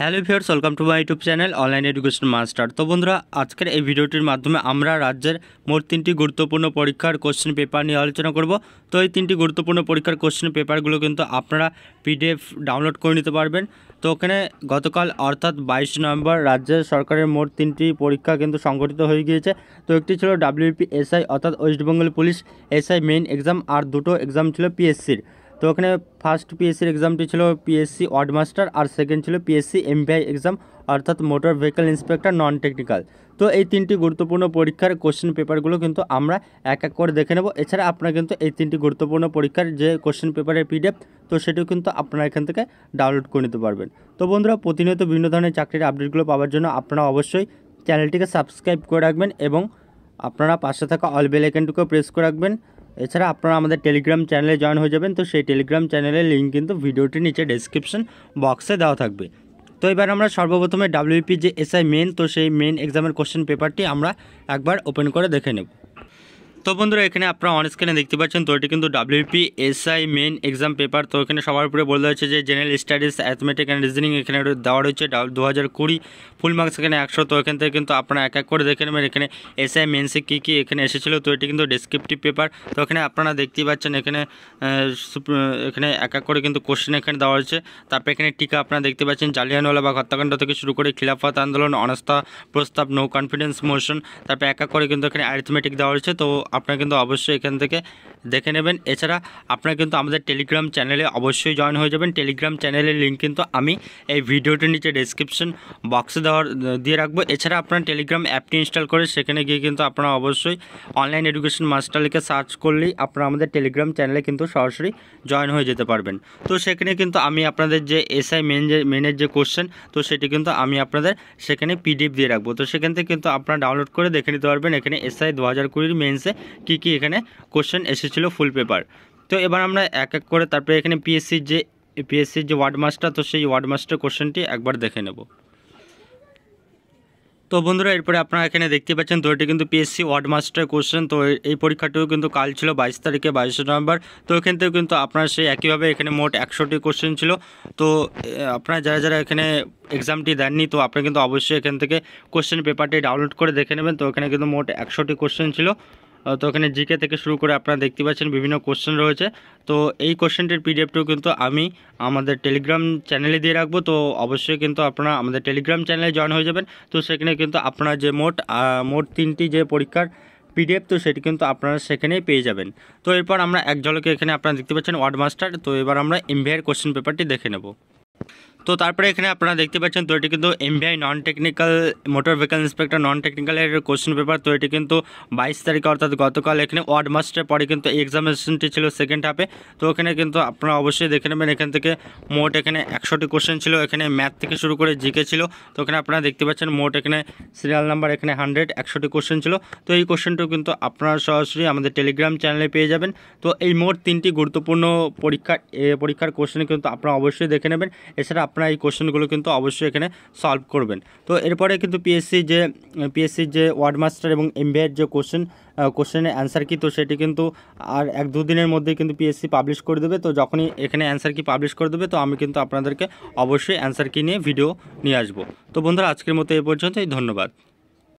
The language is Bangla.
hello viewers welcome to my YouTube channel online education master তো বন্ধুরা আজকের এই ভিডিওটির মাধ্যমে আমরা রাজ্যের মোট তিনটি গুরুত্বপূর্ণ পরীক্ষার কোশ্চেন পেপার নিয়ে আলোচনা করব তো এই তিনটি গুরুত্বপূর্ণ পরীক্ষার কোশ্চেন পেপারগুলো কিন্তু আপনারা পিডিএফ ডাউনলোড করে নিতে পারবেন তো ওখানে গতকাল অর্থাৎ বাইশ নভেম্বর রাজ্যের সরকারের মোট তিনটি পরীক্ষা কিন্তু সংগঠিত হয়ে গিয়েছে তো একটি ছিল ডাব্লিউপি এসআই অর্থাৎ West Bengal police SI main exam আর দুটো এক্সাম ছিল পিএসসির তো ওখানে ফার্স্ট পিএসসির এক্সামটি ছিল পিএসসি মাস্টার আর সেকেন্ড ছিল পিএসসি এমবিআই এক্সাম অর্থাৎ motor vehicle inspector non technical তো এই তিনটি গুরুত্বপূর্ণ পরীক্ষার কোশ্চেন পেপারগুলো কিন্তু আমরা এক এক করে দেখে নেব এছাড়া আপনারা কিন্তু এই তিনটি গুরুত্বপূর্ণ পরীক্ষার যে কোশ্চেন পেপারের পিডিএফ তো সেটিও কিন্তু আপনারা এখান থেকে ডাউনলোড করে নিতে পারবেন তো বন্ধুরা প্রতিনিয়ত বিভিন্ন ধরনের চাকরির আপডেটগুলো পাওয়ার জন্য আপনারা অবশ্যই চ্যানেলটিকে সাবস্ক্রাইব করে রাখবেন এবং আপনারা পাশে থাকা অল বেল আইকনটিকেও প্রেস করে রাখবেন এছাড়া আপনারা আমাদের টেলিগ্রাম চ্যানেলে জয়েন হয়ে যাবেন তো সেই টেলিগ্রাম চ্যানেলের লিঙ্ক কিন্তু ভিডিওটি নিচে ডেসক্রিপশন বক্সে দেওয়া থাকবে তো এবার আমরা সর্বপ্রথমে ডাব্লিউপি যে এসআই মেন তো সেই মেন এক্সামের কোশ্চেন পেপারটি আমরা একবার ওপেন করে দেখে নেব তো বন্ধুরা এখানে আপনারা অন স্ক্রিনে দেখতে পাচ্ছেন তো এটি কিন্তু WP SI main exam paper তো এখানে সবার উপরে বলে হচ্ছে যে general studies arithmetic and reasoning এখানে দেওয়া রয়েছে দু হাজার কুড়ি ফুল মার্কস এখানে একশো তো এখান থেকে কিন্তু আপনারা এক এক করে দেখে নেবেন এখানে এসআই মেনসে কী কী এখানে এসেছিলো তো এটি কিন্তু ডিসক্রিপটিভ পেপার তো এখানে আপনারা দেখতেই পাচ্ছেন এখানে এখানে এক এক করে কিন্তু কোশ্চেন এখানে দেওয়া রয়েছে তারপরে এখানে টিকা আপনারা দেখতে পাচ্ছেন জালিয়ানওয়ালা বা হত্যাকাণ্ড থেকে শুরু করে খিলাফত আন্দোলন অনাস্থা প্রস্তাব নো কনফিডেন্স মোশন তারপরে এক এক করে কিন্তু এখানে অ্যারিথমেটিক দেওয়া রয়েছে তো আপনারা কিন্তু অবশ্যই এখান থেকে দেখে নেবেন এছাড়া আপনারা কিন্তু আমাদের টেলিগ্রাম চ্যানেলে অবশ্যই জয়েন হয়ে যাবেন টেলিগ্রাম চ্যানেলের লিঙ্ক কিন্তু আমি এই ভিডিওটির নিচে ডেসক্রিপশন বক্সে দেওয়ার দিয়ে রাখবো এছাড়া আপনারা টেলিগ্রাম অ্যাপটি ইনস্টল করে সেখানে গিয়ে কিন্তু আপনারা অবশ্যই অনলাইন এডুকেশন মাস্টার লিখে সার্চ করলেই আপনারা আমাদের টেলিগ্রাম চ্যানেলে কিন্তু সরাসরি জয়েন হয়ে যেতে পারবেন তো সেখানে কিন্তু আমি আপনাদের যে এসআই মেন যে মেনের যে কোশ্চেন তো সেটি কিন্তু আমি আপনাদের সেখানে পিডিএফ দিয়ে রাখবো তো সেখান থেকে কিন্তু আপনারা ডাউনলোড করে দেখে নিতে পারবেন এখানে এসআই দু হাজার কুড়ির মেন্সে কি কি এখানে কোশ্চেন এসেছিল ফুল পেপার তো এবার আমরা এক এক করে তারপরে এখানে পিএসসির যে পিএসসির যে ওয়ার্ড মাস্টার তো সেই ওয়ার্ড মাস্টার কোশ্চেনটি একবার দেখে নেব তো বন্ধুরা এরপরে আপনারা এখানে দেখতে পাচ্ছেন তো এটি কিন্তু পিএসসি ওয়ার্ড মাস্টার কোশ্চেন তো এই পরীক্ষাটিও কিন্তু কাল ছিল বাইশ তারিখে বাইশে নভেম্বর তো এখান থেকেও কিন্তু আপনার সেই একইভাবে এখানে মোট একশোটি কোশ্চেন ছিল তো আপনারা যারা যারা এখানে এক্সামটি দেননি তো আপনি কিন্তু অবশ্যই এখান থেকে কোশ্চেন পেপারটি ডাউনলোড করে দেখে নেবেন তো এখানে কিন্তু মোট একশোটি কোশ্চেন ছিল তো এখানে জিকে থেকে শুরু করে আপনারা দেখতে পাচ্ছেন বিভিন্ন কোশ্চেন রয়েছে তো এই কোশ্চেনটির পিডিএফটিও কিন্তু আমি আমাদের টেলিগ্রাম চ্যানেলে দিয়ে রাখবো তো অবশ্যই কিন্তু আপনারা আমাদের টেলিগ্রাম চ্যানেলে জয়েন হয়ে যাবেন তো সেখানে কিন্তু আপনারা যে মোট মোট তিনটি যে পরীক্ষার পিডিএফ তো সেটি কিন্তু আপনারা সেখানেই পেয়ে যাবেন তো এরপর আমরা এক ঝলকে এখানে আপনারা দেখতে পাচ্ছেন ওয়ার্ড মাস্টার তো এবার আমরা এমভিআর কোশ্চেন পেপারটি দেখে নেব তো তারপরে এখানে আপনারা দেখতে পাচ্ছেন তো এটি কিন্তু MBI non technical motor vehicle inspector non টেকনিক্যালের কোশ্চেন পেপার তো এটি কিন্তু বাইশ তারিখে অর্থাৎ গতকাল এখানে ওয়ার্ড মাস্টারের পরে কিন্তু এক্সামিনেশনটি ছিল সেকেন্ড হাফে তো এখানে কিন্তু আপনারা অবশ্যই দেখে নেবেন এখান থেকে মোট এখানে একশোটি কোশ্চেন ছিল এখানে ম্যাথ থেকে শুরু করে জিকে ছিল তো এখানে আপনারা দেখতে পাচ্ছেন মোট এখানে সিরিয়াল নাম্বার এখানে হান্ড্রেড একশোটি কোশ্চেন ছিল তো এই কোশ্চেনটিও কিন্তু আপনারা সরাসরি আমাদের টেলিগ্রাম চ্যানেলে পেয়ে যাবেন তো এই মোট তিনটি গুরুত্বপূর্ণ পরীক্ষা পরীক্ষার কোশ্চেন কিন্তু আপনারা অবশ্যই দেখে নেবেন এছাড়া আপনারা এই কোশ্চেনগুলো কিন্তু অবশ্যই এখানে সলভ করবেন তো এরপরে কিন্তু পিএসসি যে পিএসসির যে ওয়ার্ড মাস্টার এবং এমবিআইয়ের যে কোশ্চেন কোশ্চেনের অ্যান্সার কি তো সেটি কিন্তু আর এক দুদিনের মধ্যে কিন্তু পিএসসি পাবলিশ করে দেবে তো যখনই এখানে অ্যান্সার কি পাবলিশ করে দেবে তো আমি কিন্তু আপনাদেরকে অবশ্যই অ্যান্সার কি নিয়ে ভিডিও নিয়ে আসবো তো বন্ধুরা আজকের মতো এ পর্যন্তই ধন্যবাদ